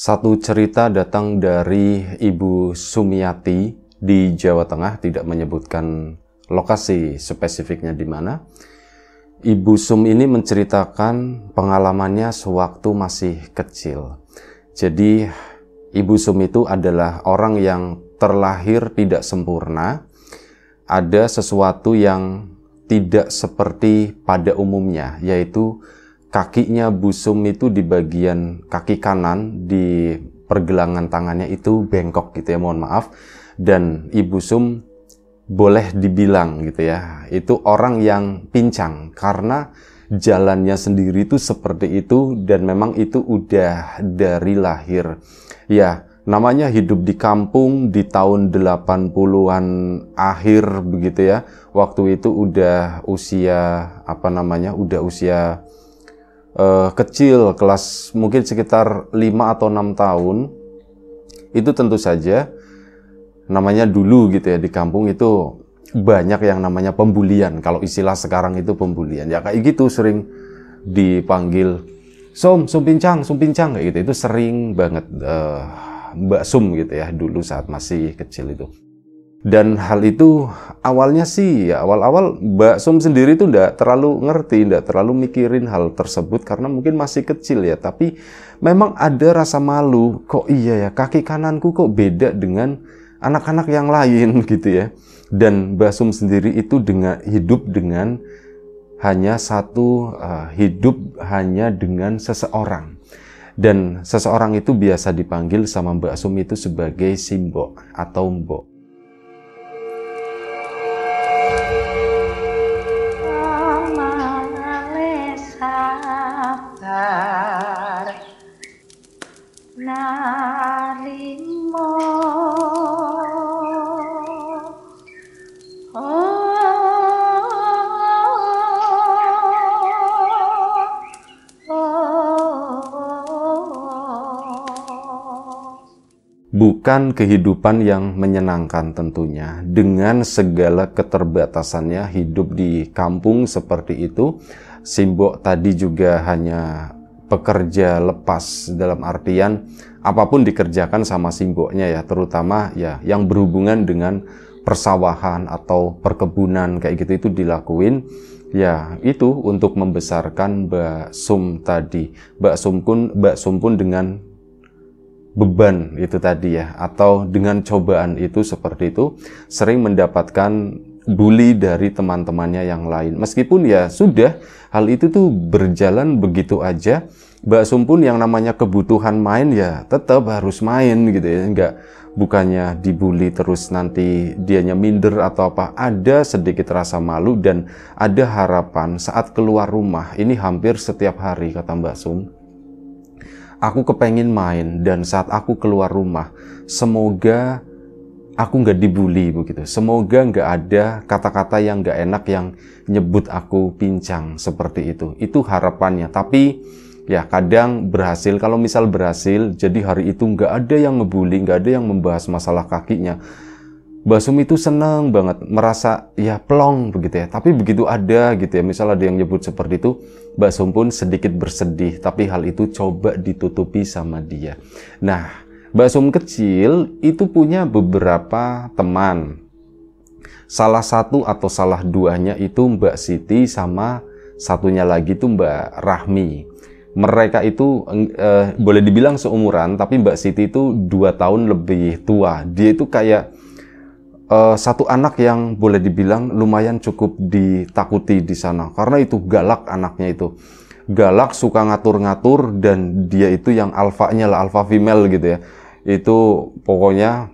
Satu cerita datang dari Ibu Sumiati di Jawa Tengah, tidak menyebutkan lokasi spesifiknya di mana. Ibu Sum ini menceritakan pengalamannya sewaktu masih kecil. Jadi, Ibu Sum itu adalah orang yang terlahir tidak sempurna. Ada sesuatu yang tidak seperti pada umumnya, yaitu kakinya busum itu di bagian kaki kanan di pergelangan tangannya itu bengkok gitu ya mohon maaf dan ibu sum boleh dibilang gitu ya itu orang yang pincang karena jalannya sendiri itu seperti itu dan memang itu udah dari lahir ya namanya hidup di kampung di tahun 80-an akhir begitu ya waktu itu udah usia apa namanya udah usia uh, kecil kelas mungkin sekitar 5 atau 6 tahun itu tentu saja namanya dulu gitu ya di kampung itu banyak yang namanya pembulian kalau istilah sekarang itu pembulian ya kayak gitu sering dipanggil sum Sum Pincang, Sum Pincang kayak gitu itu sering banget uh, Mbak Sum gitu ya dulu saat masih kecil itu dan hal itu awalnya sih ya awal-awal Mbak Sum sendiri itu tidak terlalu ngerti, tidak terlalu mikirin hal tersebut karena mungkin masih kecil ya. Tapi memang ada rasa malu, kok iya ya kaki kananku kok beda dengan anak-anak yang lain gitu ya. Dan Mbak Sum sendiri itu dengan hidup dengan hanya satu uh, hidup hanya dengan seseorang dan seseorang itu biasa dipanggil sama Mbak Sum itu sebagai simbok atau mbok. bukan kehidupan yang menyenangkan tentunya dengan segala keterbatasannya hidup di kampung seperti itu Simbok tadi juga hanya pekerja lepas dalam artian apapun dikerjakan sama Simboknya ya terutama ya yang berhubungan dengan persawahan atau perkebunan kayak gitu itu dilakuin ya itu untuk membesarkan Mbak Sum tadi Mbak Sum pun Mbak Sum pun dengan beban itu tadi ya atau dengan cobaan itu seperti itu sering mendapatkan bully dari teman-temannya yang lain meskipun ya sudah hal itu tuh berjalan begitu aja Mbak sum pun yang namanya kebutuhan main ya tetap harus main gitu ya enggak bukannya dibully terus nanti dianya minder atau apa ada sedikit rasa malu dan ada harapan saat keluar rumah ini hampir setiap hari kata Mbak Sum Aku kepengen main dan saat aku keluar rumah, semoga aku nggak dibully begitu. Semoga nggak ada kata-kata yang nggak enak yang nyebut aku pincang seperti itu. Itu harapannya. Tapi ya kadang berhasil. Kalau misal berhasil, jadi hari itu nggak ada yang ngebully, nggak ada yang membahas masalah kakinya Basum itu seneng banget, merasa ya plong begitu ya. Tapi begitu ada gitu ya, misal ada yang nyebut seperti itu, Basum pun sedikit bersedih. Tapi hal itu coba ditutupi sama dia. Nah, Basum kecil itu punya beberapa teman. Salah satu atau salah duanya itu Mbak Siti sama satunya lagi itu Mbak Rahmi. Mereka itu eh, boleh dibilang seumuran, tapi Mbak Siti itu dua tahun lebih tua. Dia itu kayak uh, satu anak yang boleh dibilang lumayan cukup ditakuti di sana karena itu galak anaknya itu galak suka ngatur-ngatur dan dia itu yang alfanya lah alfa female gitu ya itu pokoknya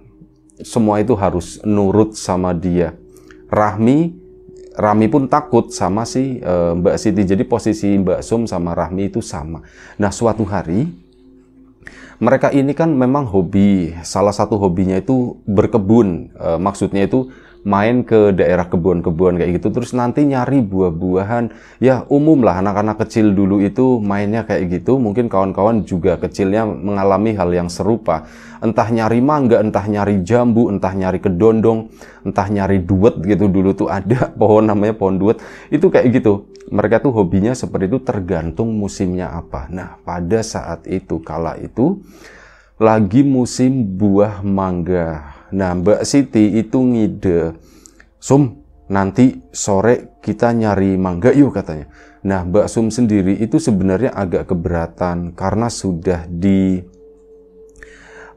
semua itu harus nurut sama dia Rahmi Rami pun takut sama si uh, Mbak Siti jadi posisi Mbak Sum sama Rahmi itu sama nah suatu hari mereka ini kan memang hobi. Salah satu hobinya itu berkebun. E, maksudnya itu main ke daerah kebun-kebun kayak gitu terus nanti nyari buah-buahan ya umum lah anak-anak kecil dulu itu mainnya kayak gitu mungkin kawan-kawan juga kecilnya mengalami hal yang serupa entah nyari mangga entah nyari jambu entah nyari kedondong entah nyari duet gitu dulu tuh ada pohon namanya pohon duet itu kayak gitu mereka tuh hobinya seperti itu tergantung musimnya apa nah pada saat itu kala itu lagi musim buah mangga Nah, Mbak Siti itu ngide, Sum, nanti sore kita nyari mangga yuk katanya. Nah, Mbak Sum sendiri itu sebenarnya agak keberatan karena sudah di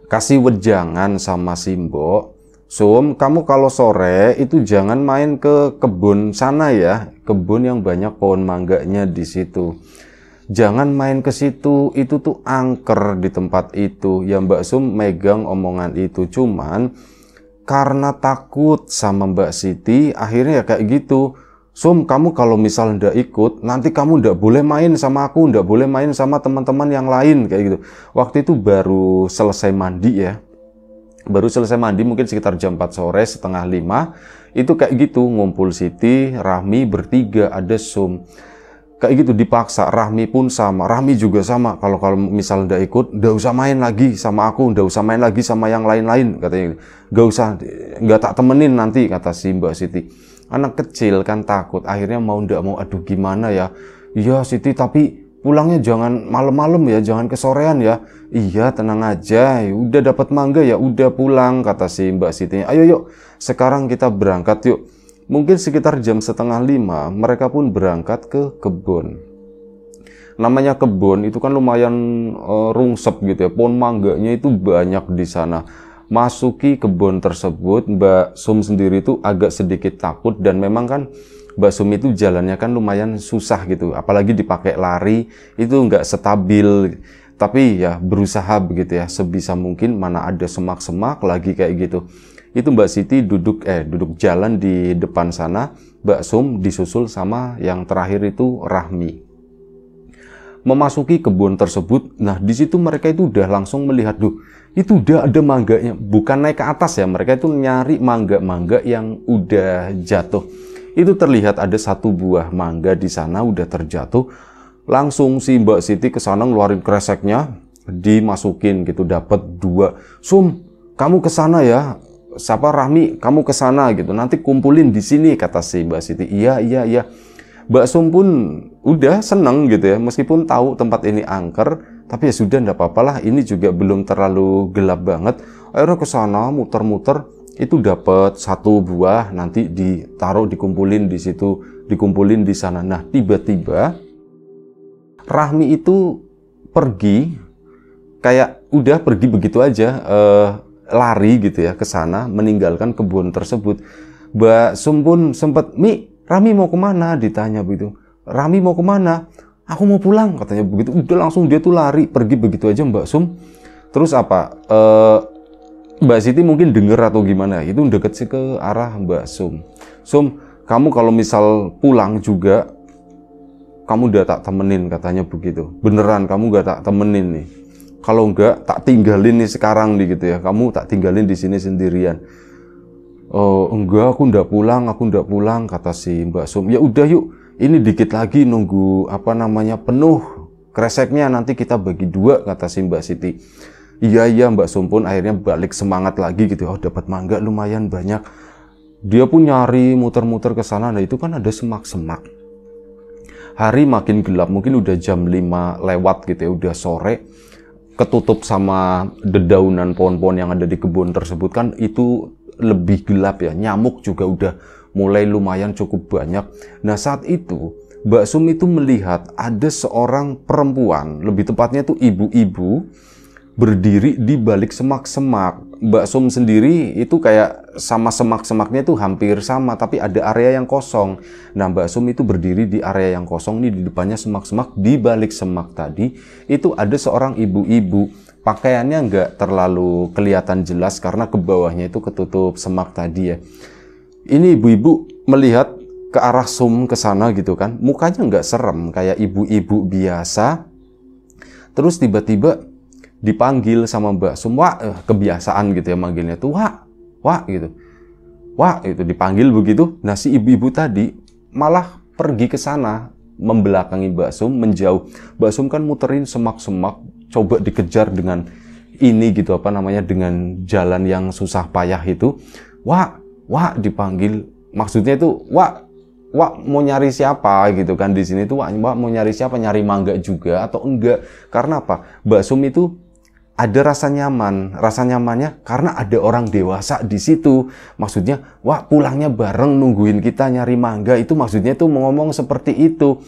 kasih wejangan sama Simbo Sum, kamu kalau sore itu jangan main ke kebun sana ya, kebun yang banyak pohon mangganya di situ jangan main ke situ itu tuh angker di tempat itu ya Mbak Sum megang omongan itu cuman karena takut sama Mbak Siti akhirnya ya kayak gitu Sum kamu kalau misal ndak ikut nanti kamu ndak boleh main sama aku ndak boleh main sama teman-teman yang lain kayak gitu waktu itu baru selesai mandi ya baru selesai mandi mungkin sekitar jam 4 sore setengah 5 itu kayak gitu ngumpul Siti Rahmi bertiga ada Sum kayak gitu dipaksa Rahmi pun sama Rahmi juga sama kalau kalau misal ndak ikut udah usah main lagi sama aku udah usah main lagi sama yang lain-lain katanya gitu. nggak usah nggak tak temenin nanti kata si Mbak Siti anak kecil kan takut akhirnya mau ndak mau aduh gimana ya iya Siti tapi pulangnya jangan malam-malam ya jangan kesorean ya iya tenang aja ya udah dapat mangga ya udah pulang kata si Mbak Siti ayo yuk sekarang kita berangkat yuk Mungkin sekitar jam setengah lima, mereka pun berangkat ke kebun. Namanya kebun itu kan lumayan e, rungsep gitu ya, pohon mangganya itu banyak di sana. Masuki kebun tersebut, Mbak Sum sendiri itu agak sedikit takut dan memang kan Mbak Sum itu jalannya kan lumayan susah gitu, apalagi dipakai lari itu nggak stabil. Tapi ya berusaha begitu ya, sebisa mungkin mana ada semak-semak lagi kayak gitu itu Mbak Siti duduk eh duduk jalan di depan sana, Mbak Sum disusul sama yang terakhir itu Rahmi. Memasuki kebun tersebut, nah di situ mereka itu udah langsung melihat, duh itu udah ada mangganya, bukan naik ke atas ya, mereka itu nyari mangga-mangga yang udah jatuh. Itu terlihat ada satu buah mangga di sana udah terjatuh, langsung si Mbak Siti ke sana ngeluarin kreseknya, dimasukin gitu dapat dua sum kamu ke sana ya siapa Rahmi kamu ke sana gitu nanti kumpulin di sini kata si Mbak Siti iya iya iya Mbak Sum pun udah seneng gitu ya meskipun tahu tempat ini angker tapi ya sudah ndak apa lah ini juga belum terlalu gelap banget akhirnya ke sana muter-muter itu dapat satu buah nanti ditaruh dikumpulin di situ dikumpulin di sana nah tiba-tiba Rahmi itu pergi kayak udah pergi begitu aja eh, lari gitu ya ke sana meninggalkan kebun tersebut. Mbak Sum pun sempat, Mi, Rami mau kemana? Ditanya begitu. Rami mau kemana? Aku mau pulang katanya begitu. Udah langsung dia tuh lari pergi begitu aja Mbak Sum. Terus apa? E, Mbak Siti mungkin denger atau gimana? Itu deket sih ke arah Mbak Sum. Sum, kamu kalau misal pulang juga, kamu udah tak temenin katanya begitu. Beneran kamu gak tak temenin nih kalau enggak, tak tinggalin nih sekarang nih gitu ya. Kamu tak tinggalin di sini sendirian. Oh, enggak, aku ndak pulang, aku ndak pulang, kata si Mbak Sum. Ya udah yuk, ini dikit lagi nunggu apa namanya penuh kreseknya nanti kita bagi dua, kata si Mbak Siti. Iya iya Mbak Sum pun akhirnya balik semangat lagi gitu. Ya. Oh dapat mangga lumayan banyak. Dia pun nyari muter-muter ke sana. Nah itu kan ada semak-semak. Hari makin gelap, mungkin udah jam 5 lewat gitu ya, udah sore ketutup sama dedaunan pohon-pohon yang ada di kebun tersebut kan itu lebih gelap ya nyamuk juga udah mulai lumayan cukup banyak nah saat itu Mbak Sum itu melihat ada seorang perempuan lebih tepatnya itu ibu-ibu berdiri di balik semak-semak. Mbak Sum sendiri itu kayak sama semak-semaknya itu hampir sama, tapi ada area yang kosong. Nah, Mbak Sum itu berdiri di area yang kosong, ini di depannya semak-semak, di balik semak tadi itu ada seorang ibu-ibu. Pakaiannya nggak terlalu kelihatan jelas karena ke bawahnya itu ketutup semak tadi ya. Ini ibu-ibu melihat ke arah Sum ke sana gitu kan, mukanya nggak serem kayak ibu-ibu biasa. Terus tiba-tiba dipanggil sama Mbak Sum, eh, kebiasaan gitu ya manggilnya tuh Wak, Wak gitu. Wak itu dipanggil begitu. Nah si ibu-ibu tadi malah pergi ke sana membelakangi Mbak Sum menjauh. Mbak Sum kan muterin semak-semak coba dikejar dengan ini gitu apa namanya dengan jalan yang susah payah itu. Wak, Wak dipanggil. Maksudnya itu Wak Wak mau nyari siapa gitu kan di sini tuh Wak, Wak mau nyari siapa nyari mangga juga atau enggak karena apa Mbak Sum itu ada rasa nyaman. Rasa nyamannya karena ada orang dewasa di situ. Maksudnya, wah pulangnya bareng nungguin kita nyari mangga itu maksudnya itu ngomong seperti itu.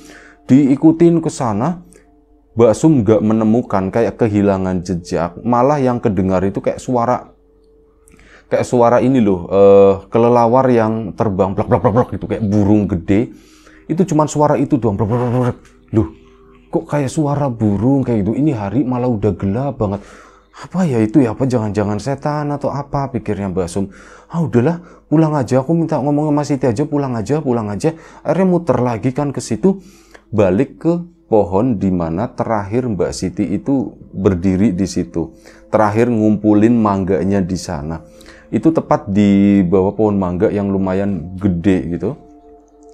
Diikutin ke sana, Mbak sum gak menemukan kayak kehilangan jejak. Malah yang kedengar itu kayak suara kayak suara ini loh, uh, kelelawar yang terbang blok blok blok blak gitu kayak burung gede. Itu cuma suara itu doang. blok blok blok Loh, kok kayak suara burung kayak gitu ini hari malah udah gelap banget apa ya itu ya apa jangan-jangan setan atau apa pikirnya Mbak Sum ah udahlah pulang aja aku minta ngomong sama Siti aja pulang aja pulang aja akhirnya muter lagi kan ke situ balik ke pohon di mana terakhir Mbak Siti itu berdiri di situ terakhir ngumpulin mangganya di sana itu tepat di bawah pohon mangga yang lumayan gede gitu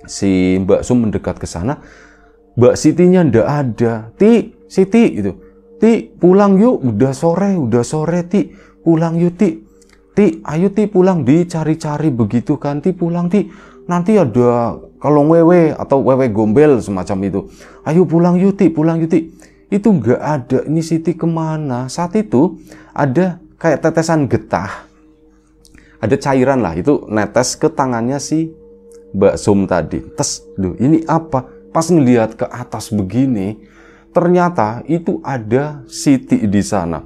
si Mbak Sum mendekat ke sana Mbak Sitinya ndak ada. Ti, Siti itu Ti, pulang yuk, udah sore, udah sore, Ti. Pulang yuk, Ti. Ti, ayo Ti pulang dicari-cari begitu kan. Ti pulang, Ti. Nanti ada kalau wewe atau wewe gombel semacam itu. Ayo pulang yuk, Ti, pulang yuk, Ti. Itu nggak ada. Ini Siti kemana? Saat itu ada kayak tetesan getah. Ada cairan lah, itu netes ke tangannya si Mbak Sum tadi. Tes, duh ini apa? Pas ngelihat ke atas begini, ternyata itu ada Siti di sana.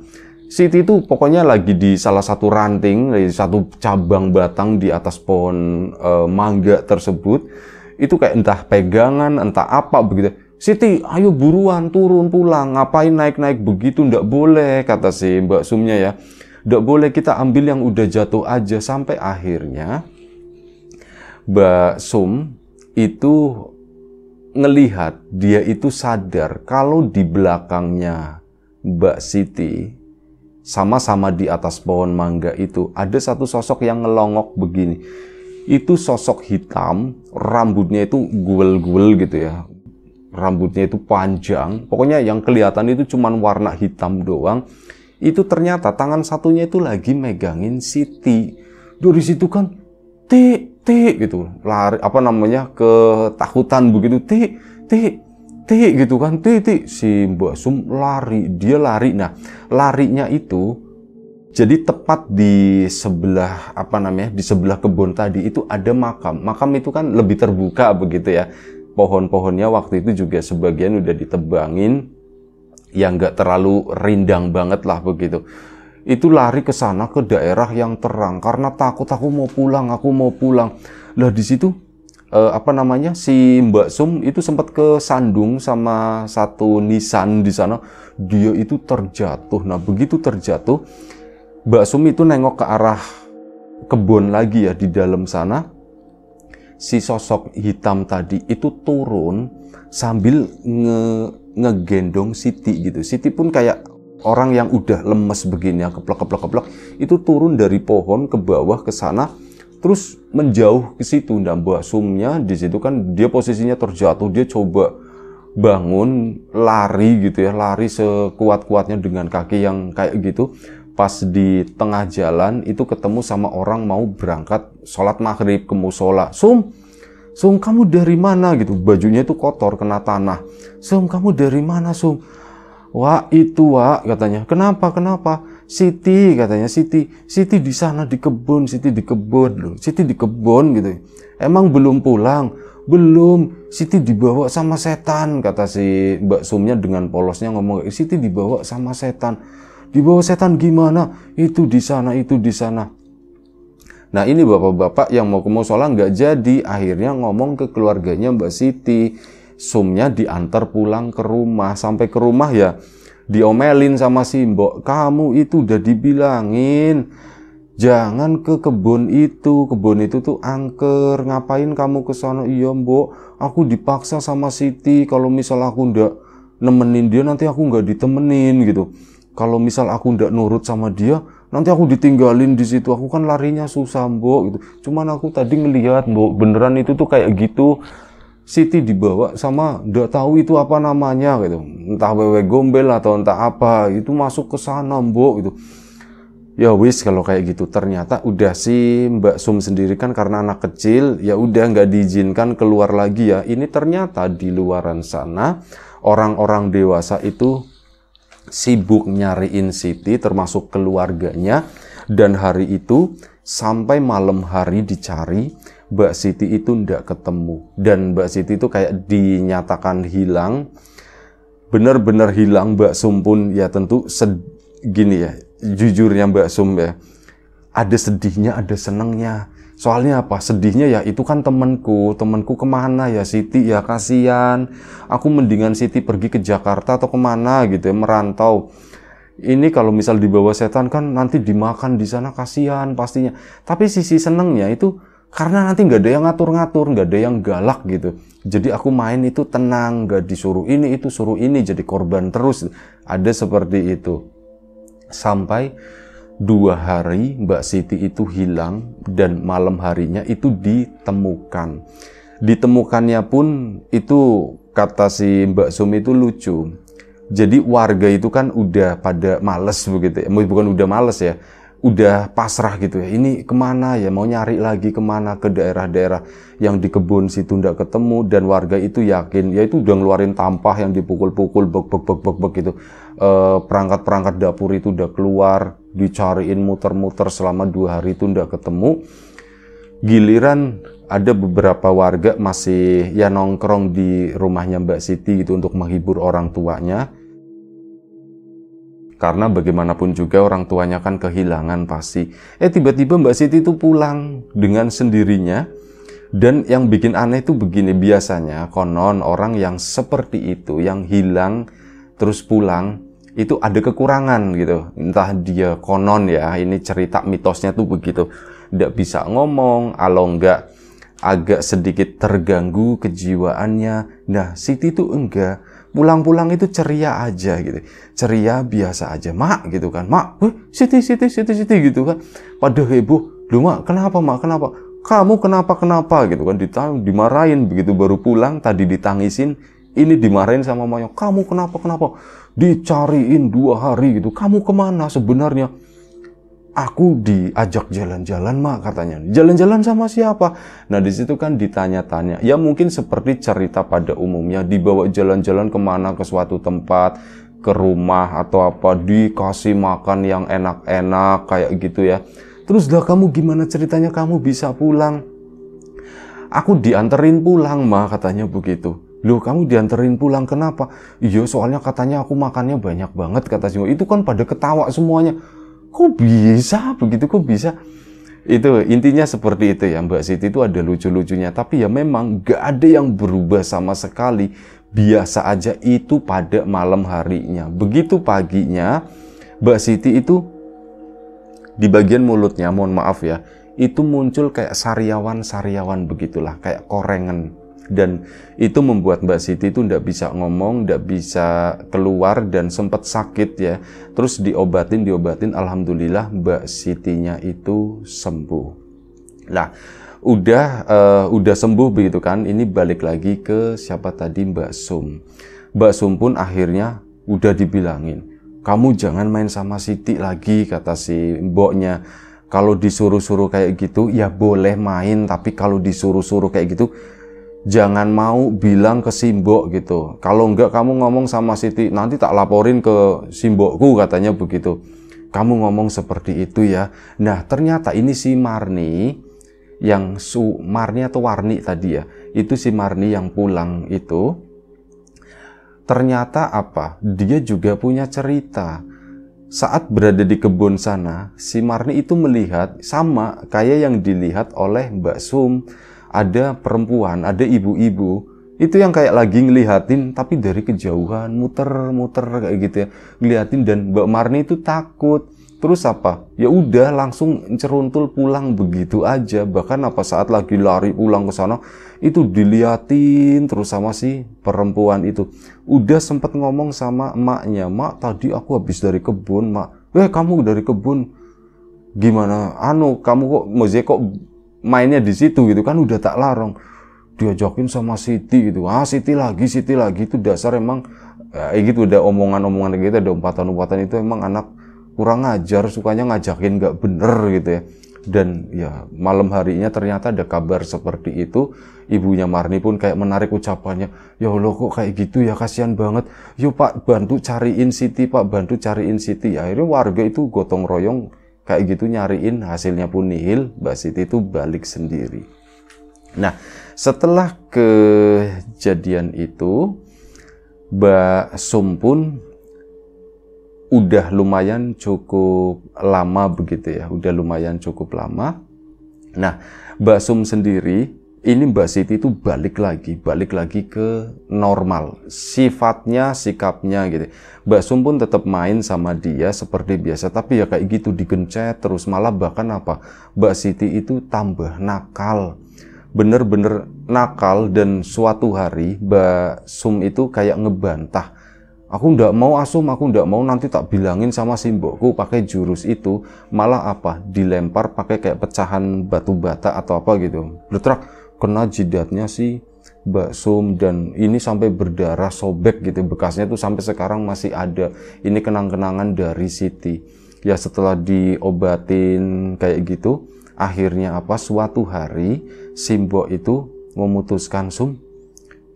Siti itu pokoknya lagi di salah satu ranting, di satu cabang batang di atas pohon e, mangga tersebut. Itu kayak entah pegangan, entah apa begitu. Siti, ayo buruan turun pulang, ngapain naik-naik begitu, ndak boleh, kata si Mbak Sumnya ya. Ndak boleh kita ambil yang udah jatuh aja, sampai akhirnya Mbak Sum itu ngelihat dia itu sadar kalau di belakangnya Mbak Siti sama-sama di atas pohon mangga itu ada satu sosok yang ngelongok begini. Itu sosok hitam, rambutnya itu guel-guel gitu ya. Rambutnya itu panjang, pokoknya yang kelihatan itu cuman warna hitam doang. Itu ternyata tangan satunya itu lagi megangin Siti. Dari situ kan, Tik ti gitu lari apa namanya ketakutan begitu ti ti ti gitu kan ti ti si Mbak Sum lari dia lari nah larinya itu jadi tepat di sebelah apa namanya di sebelah kebun tadi itu ada makam makam itu kan lebih terbuka begitu ya pohon-pohonnya waktu itu juga sebagian udah ditebangin yang nggak terlalu rindang banget lah begitu itu lari ke sana ke daerah yang terang karena takut aku mau pulang aku mau pulang lah di situ eh, apa namanya si Mbak Sum itu sempat ke sandung sama satu nisan di sana dia itu terjatuh nah begitu terjatuh Mbak Sum itu nengok ke arah kebun lagi ya di dalam sana si sosok hitam tadi itu turun sambil nge ngegendong Siti gitu Siti pun kayak orang yang udah lemes begini yang keplek keplek keplek itu turun dari pohon ke bawah ke sana terus menjauh ke situ dan nah, Mbah Sumnya di situ kan dia posisinya terjatuh dia coba bangun lari gitu ya lari sekuat-kuatnya dengan kaki yang kayak gitu pas di tengah jalan itu ketemu sama orang mau berangkat sholat maghrib ke musola Sum Sum kamu dari mana gitu bajunya itu kotor kena tanah Sum kamu dari mana Sum Wah itu Wah katanya. Kenapa? Kenapa? Siti katanya Siti. Siti di sana di kebun, Siti di kebun loh. Siti di kebun gitu. Emang belum pulang? Belum. Siti dibawa sama setan kata si Mbak Sumnya dengan polosnya ngomong Siti dibawa sama setan. Dibawa setan gimana? Itu di sana, itu di sana. Nah ini bapak-bapak yang mau ke musola nggak jadi akhirnya ngomong ke keluarganya Mbak Siti sumnya diantar pulang ke rumah sampai ke rumah ya diomelin sama si mbok kamu itu udah dibilangin jangan ke kebun itu kebun itu tuh angker ngapain kamu ke sana iya mbok aku dipaksa sama Siti kalau misal aku ndak nemenin dia nanti aku nggak ditemenin gitu kalau misal aku ndak nurut sama dia nanti aku ditinggalin di situ aku kan larinya susah mbok gitu cuman aku tadi ngelihat mbok beneran itu tuh kayak gitu Siti dibawa sama ndak tahu itu apa namanya gitu entah wewe gombel atau entah apa itu masuk ke sana mbok gitu ya wis kalau kayak gitu ternyata udah si Mbak Sum sendiri kan karena anak kecil ya udah nggak diizinkan keluar lagi ya ini ternyata di luaran sana orang-orang dewasa itu sibuk nyariin Siti termasuk keluarganya dan hari itu sampai malam hari dicari Mbak Siti itu tidak ketemu dan Mbak Siti itu kayak dinyatakan hilang benar-benar hilang Mbak Sum pun ya tentu segini ya jujurnya Mbak Sum ya ada sedihnya ada senengnya soalnya apa sedihnya ya itu kan temanku temanku kemana ya Siti ya kasihan aku mendingan Siti pergi ke Jakarta atau kemana gitu ya merantau ini kalau misal dibawa setan kan nanti dimakan di sana kasihan pastinya tapi sisi senengnya itu karena nanti nggak ada yang ngatur-ngatur, nggak ada yang galak gitu. Jadi aku main itu tenang, nggak disuruh ini itu suruh ini, jadi korban terus. Ada seperti itu. Sampai dua hari Mbak Siti itu hilang dan malam harinya itu ditemukan. Ditemukannya pun itu kata si Mbak Sumi itu lucu. Jadi warga itu kan udah pada males begitu, ya. bukan udah males ya, udah pasrah gitu ya ini kemana ya mau nyari lagi kemana ke daerah-daerah yang di kebun situ ndak ketemu dan warga itu yakin ya itu udah ngeluarin tampah yang dipukul-pukul bek bek bek bek bek gitu eh, perangkat-perangkat dapur itu udah keluar dicariin muter-muter selama dua hari itu ndak ketemu giliran ada beberapa warga masih ya nongkrong di rumahnya Mbak Siti gitu untuk menghibur orang tuanya karena bagaimanapun juga orang tuanya kan kehilangan pasti. Eh tiba-tiba Mbak Siti itu pulang dengan sendirinya. Dan yang bikin aneh itu begini biasanya konon orang yang seperti itu yang hilang terus pulang itu ada kekurangan gitu. Entah dia konon ya, ini cerita mitosnya tuh begitu. Tidak bisa ngomong, kalau enggak agak sedikit terganggu kejiwaannya. Nah, Siti itu enggak pulang-pulang itu ceria aja gitu. Ceria biasa aja, Mak gitu kan. Mak, wih, eh, Siti, Siti, Siti, Siti gitu kan. Pada heboh, lu Mak, kenapa Mak, kenapa? Kamu kenapa kenapa gitu kan Ditang, dimarahin begitu baru pulang tadi ditangisin ini dimarahin sama mamanya kamu kenapa kenapa dicariin dua hari gitu kamu kemana sebenarnya aku diajak jalan-jalan mak katanya jalan-jalan sama siapa nah disitu kan ditanya-tanya ya mungkin seperti cerita pada umumnya dibawa jalan-jalan kemana ke suatu tempat ke rumah atau apa dikasih makan yang enak-enak kayak gitu ya terus lah kamu gimana ceritanya kamu bisa pulang aku dianterin pulang mah katanya begitu Loh kamu dianterin pulang kenapa? Iya soalnya katanya aku makannya banyak banget kata Singo. Itu kan pada ketawa semuanya kok bisa begitu kok bisa itu intinya seperti itu ya Mbak Siti itu ada lucu-lucunya tapi ya memang gak ada yang berubah sama sekali biasa aja itu pada malam harinya begitu paginya Mbak Siti itu di bagian mulutnya mohon maaf ya itu muncul kayak sariawan-sariawan begitulah kayak korengan dan itu membuat Mbak Siti itu tidak bisa ngomong, tidak bisa keluar dan sempat sakit ya. Terus diobatin, diobatin, alhamdulillah Mbak Sitinya itu sembuh. Nah, udah uh, udah sembuh begitu kan? Ini balik lagi ke siapa tadi Mbak Sum. Mbak Sum pun akhirnya udah dibilangin, kamu jangan main sama Siti lagi kata si mboknya kalau disuruh-suruh kayak gitu ya boleh main tapi kalau disuruh-suruh kayak gitu jangan mau bilang ke Simbok gitu. Kalau enggak kamu ngomong sama Siti, nanti tak laporin ke Simbokku katanya begitu. Kamu ngomong seperti itu ya. Nah, ternyata ini si Marni yang su Marni atau Warni tadi ya. Itu si Marni yang pulang itu ternyata apa? Dia juga punya cerita. Saat berada di kebun sana, si Marni itu melihat sama kayak yang dilihat oleh Mbak Sum ada perempuan, ada ibu-ibu itu yang kayak lagi ngelihatin tapi dari kejauhan muter-muter kayak gitu ya ngelihatin dan Mbak Marni itu takut terus apa ya udah langsung ceruntul pulang begitu aja bahkan apa saat lagi lari pulang ke sana itu diliatin terus sama si perempuan itu udah sempet ngomong sama emaknya mak tadi aku habis dari kebun mak eh kamu dari kebun gimana anu kamu kok mau kok mainnya di situ gitu kan udah tak larang diajakin sama Siti gitu ah Siti lagi Siti lagi itu dasar emang eh, gitu udah omongan-omongan gitu ada umpatan-umpatan itu emang anak kurang ajar sukanya ngajakin nggak bener gitu ya dan ya malam harinya ternyata ada kabar seperti itu ibunya Marni pun kayak menarik ucapannya ya Allah kok kayak gitu ya kasihan banget yuk pak bantu cariin Siti pak bantu cariin Siti akhirnya warga itu gotong royong kayak gitu nyariin hasilnya pun nihil Mbak Siti itu balik sendiri nah setelah kejadian itu Mbak Sum pun udah lumayan cukup lama begitu ya udah lumayan cukup lama nah Mbak Sum sendiri ini Mbak Siti itu balik lagi, balik lagi ke normal. Sifatnya, sikapnya gitu. Mbak Sum pun tetap main sama dia seperti biasa, tapi ya kayak gitu digencet terus malah bahkan apa? Mbak Siti itu tambah nakal. Bener-bener nakal dan suatu hari Mbak Sum itu kayak ngebantah. Aku ndak mau asum, ah, aku ndak mau nanti tak bilangin sama simbokku pakai jurus itu. Malah apa? Dilempar pakai kayak pecahan batu bata atau apa gitu. berterak kena jidatnya si Mbak Sum dan ini sampai berdarah sobek gitu bekasnya tuh sampai sekarang masih ada ini kenang-kenangan dari Siti ya setelah diobatin kayak gitu akhirnya apa suatu hari Simbo itu memutuskan Sum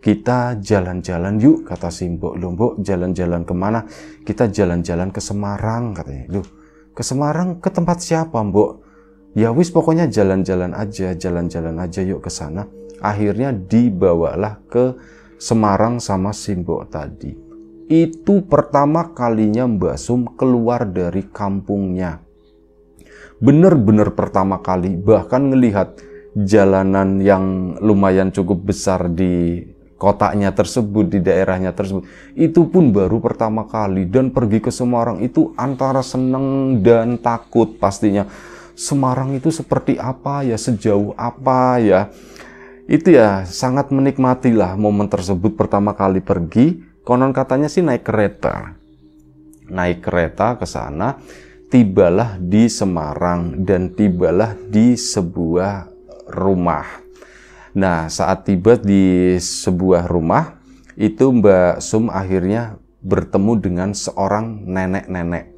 kita jalan-jalan yuk kata Simbo Lombok jalan-jalan kemana kita jalan-jalan ke Semarang katanya loh ke Semarang ke tempat siapa Mbok ya wis pokoknya jalan-jalan aja, jalan-jalan aja yuk ke sana. Akhirnya dibawalah ke Semarang sama Simbok tadi. Itu pertama kalinya Mbak Sum keluar dari kampungnya. Bener-bener pertama kali, bahkan ngelihat jalanan yang lumayan cukup besar di kotanya tersebut, di daerahnya tersebut. Itu pun baru pertama kali dan pergi ke Semarang itu antara seneng dan takut pastinya Semarang itu seperti apa ya, sejauh apa ya. Itu ya sangat menikmatilah momen tersebut pertama kali pergi. Konon katanya sih naik kereta. Naik kereta ke sana, tibalah di Semarang dan tibalah di sebuah rumah. Nah, saat tiba di sebuah rumah, itu Mbak Sum akhirnya bertemu dengan seorang nenek-nenek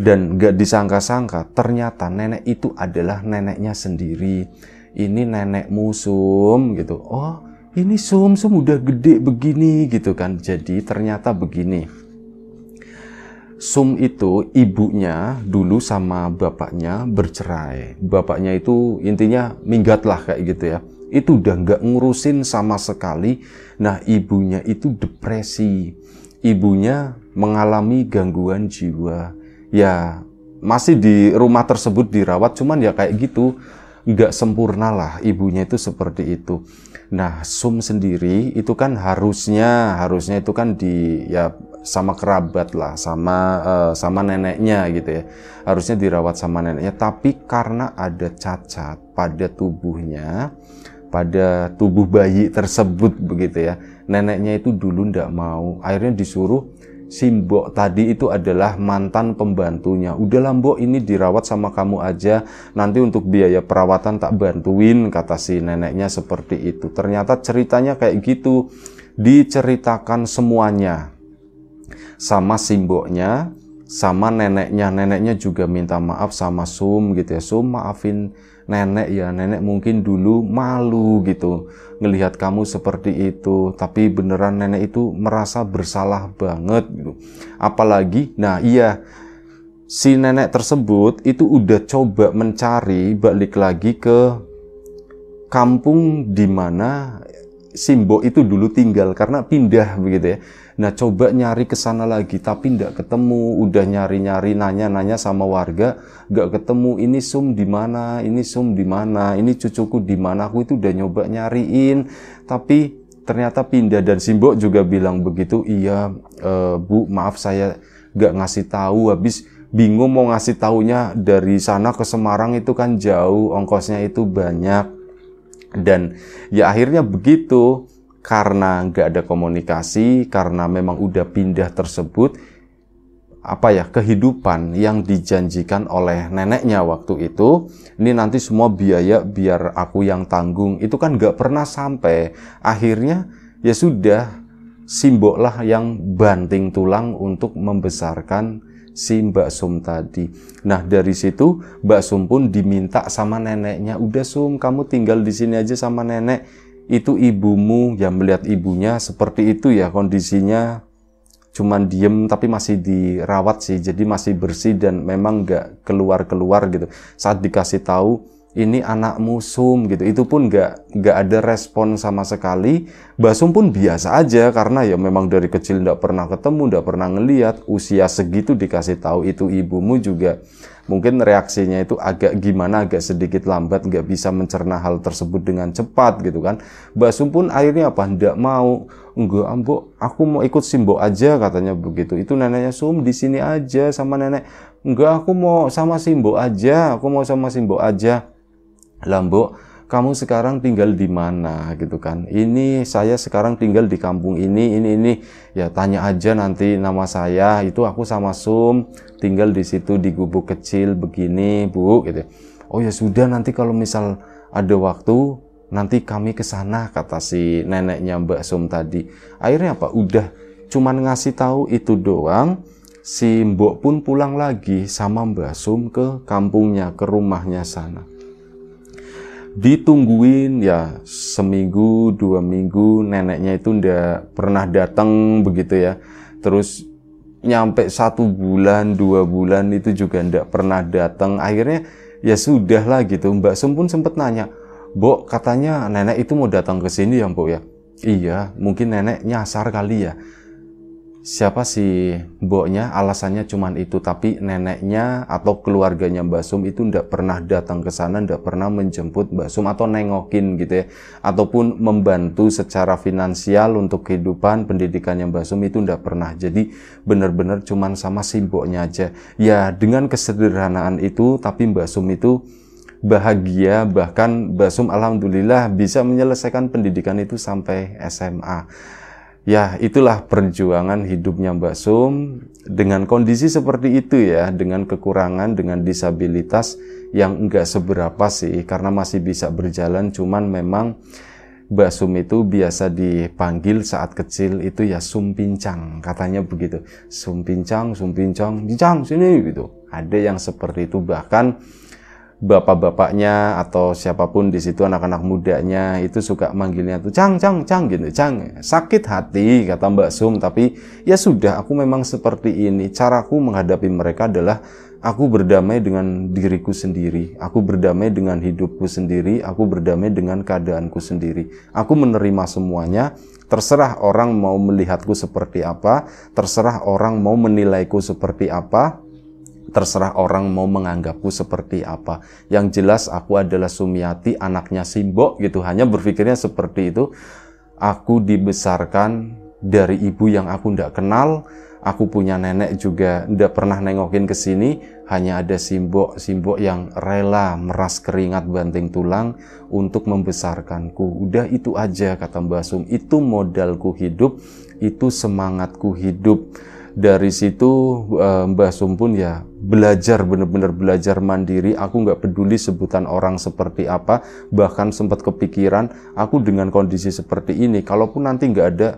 dan gak disangka-sangka ternyata nenek itu adalah neneknya sendiri ini nenek musum gitu oh ini sum sum udah gede begini gitu kan jadi ternyata begini Sum itu ibunya dulu sama bapaknya bercerai. Bapaknya itu intinya minggat lah kayak gitu ya. Itu udah nggak ngurusin sama sekali. Nah ibunya itu depresi. Ibunya mengalami gangguan jiwa ya masih di rumah tersebut dirawat cuman ya kayak gitu nggak sempurna lah ibunya itu seperti itu nah sum sendiri itu kan harusnya harusnya itu kan di ya sama kerabat lah sama uh, sama neneknya gitu ya harusnya dirawat sama neneknya tapi karena ada cacat pada tubuhnya pada tubuh bayi tersebut begitu ya neneknya itu dulu ndak mau akhirnya disuruh Simbok tadi itu adalah mantan pembantunya. Udahlah Mbok ini dirawat sama kamu aja. Nanti untuk biaya perawatan tak bantuin kata si neneknya seperti itu. Ternyata ceritanya kayak gitu. Diceritakan semuanya sama Simboknya, sama neneknya. Neneknya juga minta maaf sama Sum gitu ya. Sum maafin nenek ya nenek mungkin dulu malu gitu ngelihat kamu seperti itu tapi beneran nenek itu merasa bersalah banget gitu apalagi nah iya si nenek tersebut itu udah coba mencari balik lagi ke kampung di mana Simbo itu dulu tinggal karena pindah begitu ya Nah coba nyari ke sana lagi tapi nggak ketemu, udah nyari-nyari nanya-nanya sama warga nggak ketemu ini sum di mana, ini sum di mana, ini cucuku di mana, aku itu udah nyoba nyariin tapi ternyata pindah dan Simbo juga bilang begitu, iya e, Bu maaf saya nggak ngasih tahu habis bingung mau ngasih tahunya dari sana ke Semarang itu kan jauh, ongkosnya itu banyak dan ya akhirnya begitu karena nggak ada komunikasi, karena memang udah pindah tersebut, apa ya kehidupan yang dijanjikan oleh neneknya waktu itu ini nanti semua biaya biar aku yang tanggung itu kan nggak pernah sampai akhirnya ya sudah simbok lah yang banting tulang untuk membesarkan si Mbak Sum tadi. Nah dari situ Mbak Sum pun diminta sama neneknya, udah Sum kamu tinggal di sini aja sama nenek itu ibumu yang melihat ibunya seperti itu ya kondisinya cuman diem tapi masih dirawat sih jadi masih bersih dan memang nggak keluar-keluar gitu saat dikasih tahu ini anakmu Sum gitu. Itu pun nggak nggak ada respon sama sekali. Basum pun biasa aja karena ya memang dari kecil nggak pernah ketemu, nggak pernah ngeliat usia segitu dikasih tahu itu ibumu juga. Mungkin reaksinya itu agak gimana, agak sedikit lambat, nggak bisa mencerna hal tersebut dengan cepat gitu kan. Basum pun akhirnya apa? Nggak mau. Enggak ambo, aku mau ikut Simbo aja katanya begitu. Itu neneknya Sum di sini aja sama nenek. Enggak, aku mau sama Simbo aja. Aku mau sama Simbo aja Lambok, kamu sekarang tinggal di mana gitu kan? Ini saya sekarang tinggal di kampung ini, ini, ini. Ya tanya aja nanti nama saya, itu aku sama Sum tinggal di situ di gubuk kecil begini, Bu gitu. Oh ya sudah nanti kalau misal ada waktu nanti kami ke sana kata si neneknya Mbak Sum tadi. Akhirnya apa? Udah cuman ngasih tahu itu doang. Si Mbok pun pulang lagi sama Mbak Sum ke kampungnya, ke rumahnya sana ditungguin ya seminggu dua minggu neneknya itu ndak pernah datang begitu ya terus nyampe satu bulan dua bulan itu juga ndak pernah datang akhirnya ya sudah lah gitu Mbak Sum pun sempat nanya Bo katanya nenek itu mau datang ke sini ya Mbok ya iya mungkin nenek nyasar kali ya siapa sih boknya alasannya cuman itu tapi neneknya atau keluarganya Mbak Sum itu ndak pernah datang ke sana ndak pernah menjemput Mbak Sum atau nengokin gitu ya ataupun membantu secara finansial untuk kehidupan pendidikannya Mbak Sum itu ndak pernah jadi benar-benar cuman sama si boknya aja ya dengan kesederhanaan itu tapi Mbak Sum itu bahagia bahkan Mbak Sum alhamdulillah bisa menyelesaikan pendidikan itu sampai SMA ya itulah perjuangan hidupnya Mbak Sum dengan kondisi seperti itu ya, dengan kekurangan, dengan disabilitas yang enggak seberapa sih karena masih bisa berjalan cuman memang Mbak Sum itu biasa dipanggil saat kecil itu ya Sum Pincang, katanya begitu. Sum Pincang, Sum Pincang, Pincang sini gitu. Ada yang seperti itu bahkan bapak-bapaknya atau siapapun di situ anak-anak mudanya itu suka manggilnya tuh cang cang cang gitu cang sakit hati kata Mbak Sum tapi ya sudah aku memang seperti ini caraku menghadapi mereka adalah aku berdamai dengan diriku sendiri aku berdamai dengan hidupku sendiri aku berdamai dengan keadaanku sendiri aku menerima semuanya Terserah orang mau melihatku seperti apa, terserah orang mau menilaiku seperti apa, Terserah orang mau menganggapku seperti apa. Yang jelas aku adalah Sumiati, anaknya Simbo gitu. Hanya berpikirnya seperti itu. Aku dibesarkan dari ibu yang aku ndak kenal. Aku punya nenek juga ndak pernah nengokin ke sini. Hanya ada Simbo, Simbo yang rela meras keringat banting tulang untuk membesarkanku. Udah itu aja kata Mbak Sum. Itu modalku hidup, itu semangatku hidup dari situ eh, Mbah Sum pun ya belajar bener-bener belajar mandiri aku nggak peduli sebutan orang seperti apa bahkan sempat kepikiran aku dengan kondisi seperti ini kalaupun nanti nggak ada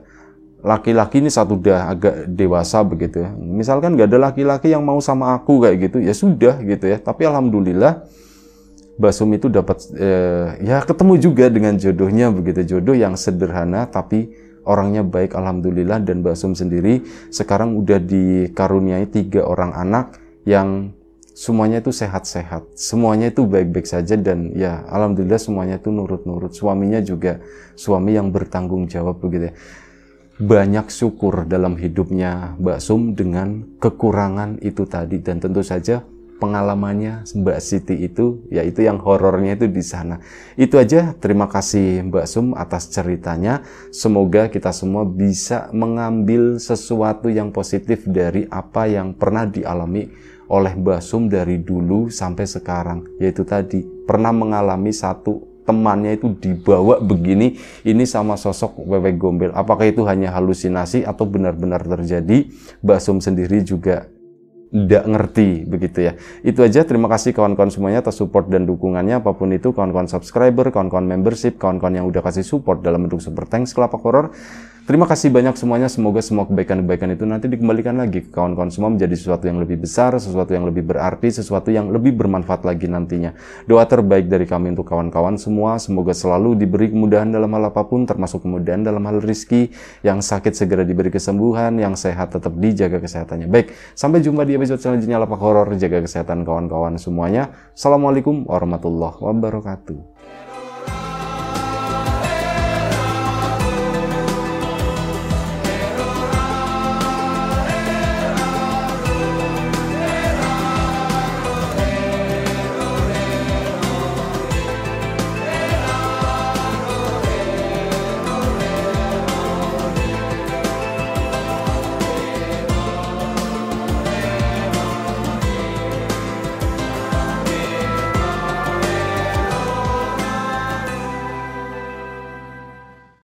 laki-laki ini satu udah agak dewasa begitu ya misalkan nggak ada laki-laki yang mau sama aku kayak gitu ya sudah gitu ya tapi alhamdulillah Basum itu dapat eh, ya ketemu juga dengan jodohnya begitu jodoh yang sederhana tapi orangnya baik alhamdulillah dan Basum sendiri sekarang udah dikaruniai tiga orang anak yang semuanya itu sehat-sehat, semuanya itu baik-baik saja dan ya alhamdulillah semuanya itu nurut-nurut. Suaminya juga suami yang bertanggung jawab begitu ya. Banyak syukur dalam hidupnya Mbak Sum dengan kekurangan itu tadi dan tentu saja pengalamannya Mbak Siti itu yaitu yang horornya itu di sana. Itu aja terima kasih Mbak Sum atas ceritanya. Semoga kita semua bisa mengambil sesuatu yang positif dari apa yang pernah dialami oleh Basum dari dulu sampai sekarang yaitu tadi pernah mengalami satu temannya itu dibawa begini ini sama sosok wewe gombel apakah itu hanya halusinasi atau benar-benar terjadi Basum sendiri juga tidak ngerti begitu ya itu aja terima kasih kawan-kawan semuanya atas support dan dukungannya apapun itu kawan-kawan subscriber kawan-kawan membership kawan-kawan yang udah kasih support dalam bentuk super thanks kelapa horror Terima kasih banyak semuanya. Semoga semua kebaikan-kebaikan itu nanti dikembalikan lagi ke kawan-kawan semua menjadi sesuatu yang lebih besar, sesuatu yang lebih berarti, sesuatu yang lebih bermanfaat lagi nantinya. Doa terbaik dari kami untuk kawan-kawan semua. Semoga selalu diberi kemudahan dalam hal apapun, termasuk kemudahan dalam hal rizki. Yang sakit segera diberi kesembuhan, yang sehat tetap dijaga kesehatannya. Baik, sampai jumpa di episode selanjutnya Lapak Horor. Jaga kesehatan kawan-kawan semuanya. Assalamualaikum warahmatullahi wabarakatuh.